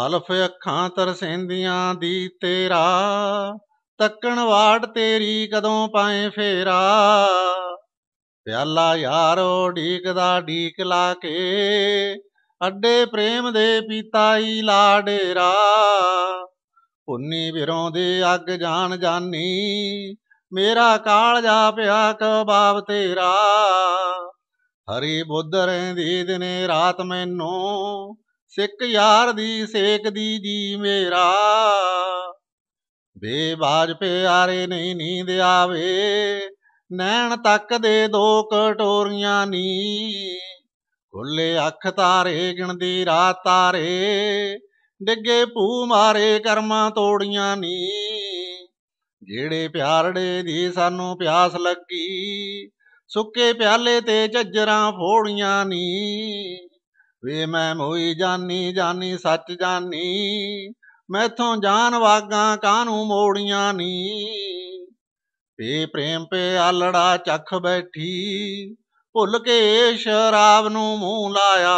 ਅਲਫ ਅੱਖਾਂ ਤਰਸੈਂਦੀਆਂ ਦੀ ਤੇਰਾ ਤੱਕਣ ਵਾੜ ਤੇਰੀ ਕਦੋਂ ਪਾਏ ਫੇਰਾ ਪਿਆਲਾ ਯਾਰ ਢੀਕ ਦਾ ਢੀਕ ਲਾ ਕੇ ਅੱਡੇ ਪ੍ਰੇਮ ਦੇ ਪੀਤਾਈ ਲਾੜੇਰਾ ਪੁੰਨੀ ਵਿਰੋਂ ਦੇ ਅੱਗ ਜਾਣ ਜਾਨੀ ਮੇਰਾ ਕਾਲ ਜਾ ਪਿਆ ਕਬਾਬ ਤੇਰਾ ਹਰੀ ਬੁੱਧ ਰਹਿੰਦੀ ਦਿਨੇ ਰਾਤ ਮੈਨੂੰ ਸਿੱਕ ਯਾਰ ਦੀ ਸੇਕ ਦੀ ਜੀ ਮੇਰਾ ਬੇਬਾਜ ਪਿਆਰੇ ਨਹੀਂ ਨੀਂਦ ਆਵੇ ਨੈਣ ਤੱਕ ਦੇ ਦੋ ਕਟੋਰੀਆਂ ਨੀ ਖੁੱਲੇ ਅੱਖ ਤਾਰੇ ਗਿਣਦੀ ਰਾਤ ਤਾਰੇ ਡਿੱਗੇ ਭੂ ਮਾਰੇ ਕਰਮਾਂ ਤੋੜੀਆਂ ਨੀ ਜਿਹੜੇ ਪਿਆਰੜੇ ਦੀ ਸਾਨੂੰ ਪਿਆਸ ਲੱਗੀ ਸੁੱਕੇ ਪਿਆਲੇ ਤੇ ਝੱਜਰਾਂ ਫੋੜੀਆਂ ਨੀ ਵੇ ਮੈਂ ਮੋਈ ਜਾਨੀ ਜਾਨੀ ਸੱਚ ਜਾਨੀ ਮੈਥੋਂ ਜਾਨ ਵਾਗਾ ਕਾਨੂੰ ਮੋੜੀਆਂ ਨੀ ਪੇ ਪ੍ਰੇਮ ਪੇ ਆਲੜਾ ਚੱਖ ਬੈਠੀ ਭੁੱਲ ਕੇ ਸ਼ਰਾਬ ਨੂੰ ਮੂੰਹ ਲਾਇਆ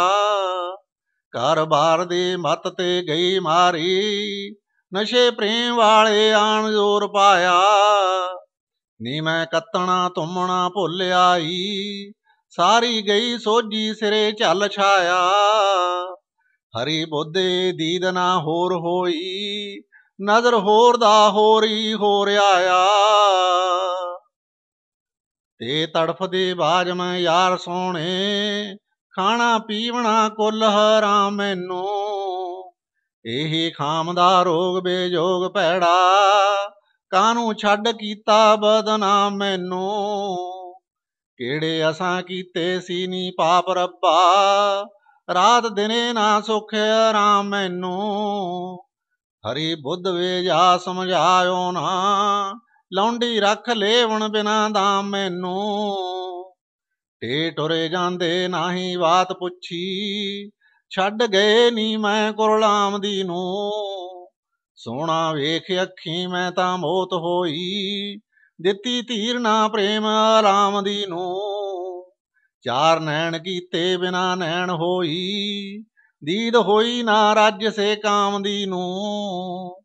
ਕਾਰਬਾਰ ਦੀ ਮੱਤ ਤੇ ਗਈ ਮਾਰੀ ਨਸ਼ੇ ਪ੍ਰੇਮ ਵਾਲੇ ਆਣ ਜ਼ੋਰ ਪਾਇਆ ਨੀ ਮੈਂ ਕੱਤਣਾ ਤੁਮਣਾ ਭੁੱਲ ਆਈ ਸਾਰੀ ਗਈ ਸੋਜੀ ਸਿਰੇ ਝਲ ਛਾਇਆ ਹਰੀ ਬੋਦੇ ਦੀਦ ਨਾ ਹੋਰ ਹੋਈ ਨਜ਼ਰ ਹੋਰ ਦਾ ਹੋਰੀ ਹੋ ਆ ਤੇ ਤੜਫਦੇ ਮੈਂ ਯਾਰ ਸੋਹਣੇ ਖਾਣਾ ਪੀਵਣਾ ਕੁੱਲ ਹਰਾਮ ਮੈਨੂੰ ਇਹੀ ਖਾਮ ਦਾ ਰੋਗ ਬੇਜੋਗ ਭੈੜਾ ਕਾਨੂੰ ਛੱਡ ਕੀਤਾ ਬਦਨਾਮ ਮੈਨੂੰ ਕਿਹੜੇ ਅਸਾਂ ਕੀਤੇ ਸੀ ਨੀ ਪਾਪ ਰੱਬਾ ਰਾਤ ਦਿਨੇ ਨਾ ਸੁਖ ਆਰਾਮ ਮੈਨੂੰ ਹਰੀ ਬੁੱਧ ਵੇ ਜਾ ਸਮਝਾਇਓ ਨਾ ਲੌਂਡੀ ਰੱਖ ਲੇਵਣ ਬਿਨਾ ਦਾ ਮੈਨੂੰ ਟੇ ਟੁਰੇ ਜਾਂਦੇ ਨਾਹੀ ਬਾਤ ਪੁੱਛੀ ਛੱਡ ਗਏ ਨੀ ਮੈਂ ਕੁਰਲਾਮ ਦੀ ਨੂੰ ਸੋਣਾ ਵੇਖ ਅੱਖੀ ਮੈਂ ਤਾਂ ਮੋਤ ਹੋਈ ਦਿੱਤੀ ਧੀਰ ਨਾ ਪ੍ਰੇਮ ਆਰਾਮ ਦੀ ਨੂੰ ਚਾਰ ਨੈਣ ਕੀਤੇ ਬਿਨਾ ਨੈਣ ਹੋਈ ਦੀਦ ਹੋਈ ਨਾ ਰਾਜ ਸੇ ਕਾਮ ਦੀ ਨੂੰ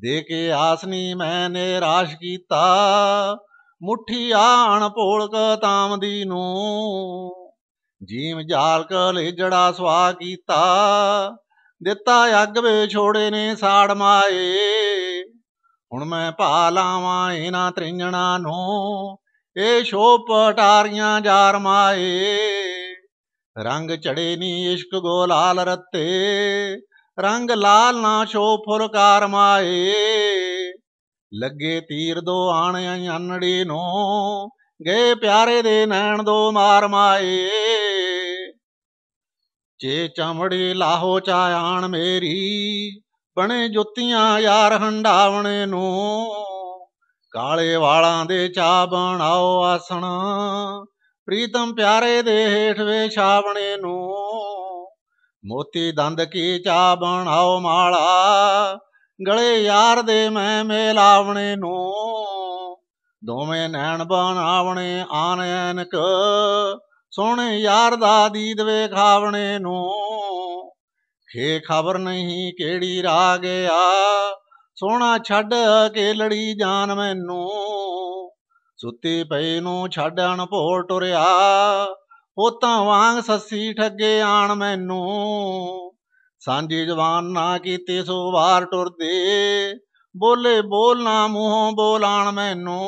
ਦੇ ਕੇ ਆਸਨੀ ਮੈਂ ਨਿਰਾਸ਼ ਕੀਤਾ ਮੁਠੀ ਆਣ ਭੋਲਕ ਤਾਮ ਦੀ ਨੂੰ ਜੀਵ ਜਾਲ ਕਲੇ ਜੜਾ ਸਵਾ ਕੀਤਾ ਦਿੱਤਾ ਅੱਗ ਵੇ ਛੋੜੇ ਨੇ ਸਾੜ ਮਾਏ ਹੁਣ ਮੈਂ ਭਾ ਲਾਵਾਂ ਇਹਨਾਂ ਤ੍ਰਿੰਜਣਾ ਨੂੰ ਇਹ ਸ਼ੋਪ ਟਾਰੀਆਂ ਜਾਰ ਮਾਏ ਰੰਗ ਚੜੇ ਨੀ ਇਸ਼ਕ ਗੋ ਲਾਲ ਰੱਤੇ ਰੰਗ ਲਾਲ ਨਾ ਸ਼ੋ ਕਾਰ ਮਾਏ ਲੱਗੇ ਤੀਰ ਦੋ ਆਣ ਅੰਨੜੀ ਨੂੰ ਗਏ ਪਿਆਰੇ ਦੇ ਨੈਣ ਦੋ ਮਾਰ ਮਾਏ ਜੇ ਚਮੜੀ ਲਾਹੋ ਆਣ ਮੇਰੀ ਬਣੇ ਜੋਤੀਆਂ ਯਾਰ ਹੰਡਾਵਣੇ ਨੂੰ ਕਾਲੇ ਵਾਲਾਂ ਦੇ ਚਾ ਬਣਾਓ ਆਸਣ ਪ੍ਰੀਤਮ ਪਿਆਰੇ ਦੇ ਹੇਠ ਵਿਛਾਵਣੇ ਨੂੰ ਮੋਤੀ ਦੰਦ ਕੀ ਚਾ ਬਣਾਓ ਮਾਲਾ ਗਲੇ ਯਾਰ ਦੇ ਮੈਂ ਮੇਲਾਵਣੇ ਨੂੰ ਦੋਵੇਂ ਨੈਣ ਬਣਾਵਣੇ ਆਨੈਨਕ ਸੋਹਣੇ ਯਾਰ ਦਾ ਦੀਦ ਵੇਖਾਵਣੇ ਨੂੰ ਖੇ ਖਬਰ ਨਹੀਂ ਕਿਹੜੀ ਰਾਹ ਗਿਆ ਸੋਣਾ ਛੱਡ ਕੇ ਲੜੀ ਜਾਨ ਮੈਨੂੰ ਸੁੱਤੀ ਪਈ ਨੂੰ ਛੱਡਣ ਭੋਰ ਟੁਰਿਆ ਪੋਤਾ ਵਾਂਗ ਸੱਸੀ ਠੱਗੇ ਆਣ ਮੈਨੂੰ ਸਾਂਝੀ ਜਵਾਨ ਨਾ ਕੀਤੇ ਸੋ ਵਾਰ ਟੁਰਦੇ ਬੋਲੇ ਬੋਲਣਾ ਮੂੰਹੋਂ ਬੋਲਾਣ ਮੈਨੂੰ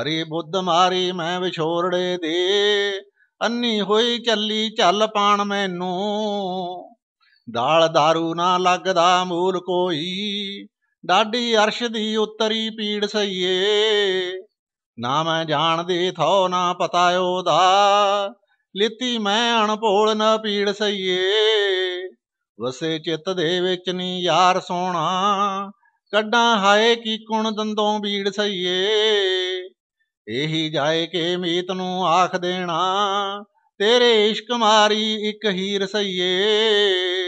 ਹਰੀ ਬੁੱਧ ਮਾਰੀ ਮੈਂ ਵਿਛੋੜੜੇ ਦੇ ਅੰਨੀ ਹੋਈ ਚੱਲੀ ਚੱਲ ਪਾਣ ਮੈਨੂੰ ਦਾਲ दारू ਨਾ ਲੱਗਦਾ ਮੂਲ ਕੋਈ ਡਾਡੀ ਅਰਸ਼ ਦੀ ਉਤਰੀ ਪੀੜ ਸਈਏ ਨਾ ਮੈਂ ਜਾਣਦੇ ਥੋ ਨਾ ਪਤਾ ਉਹਦਾ ਲਿੱਤੀ ਮੈਂ ਅਣਪੋਲ ਨਾ ਪੀੜ ਸਈਏ ਵਸੇ ਚਿੱਤ ਦੇ ਵਿੱਚ ਨੀ ਯਾਰ ਸੋਣਾ ਕੱਡਾਂ ਹਾਏ ਕੀ ਕੁਣ ਦੰਦੋਂ ਬੀੜ ਸਈਏ ਇਹੀ ਜਾਏ ਕੇ ਮੀਤ ਨੂੰ ਆਖ ਦੇਣਾ ਤੇਰੇ ਇਸ਼ਕ ਮਾਰੀ ਇੱਕ ਹੀਰ ਸਈਏ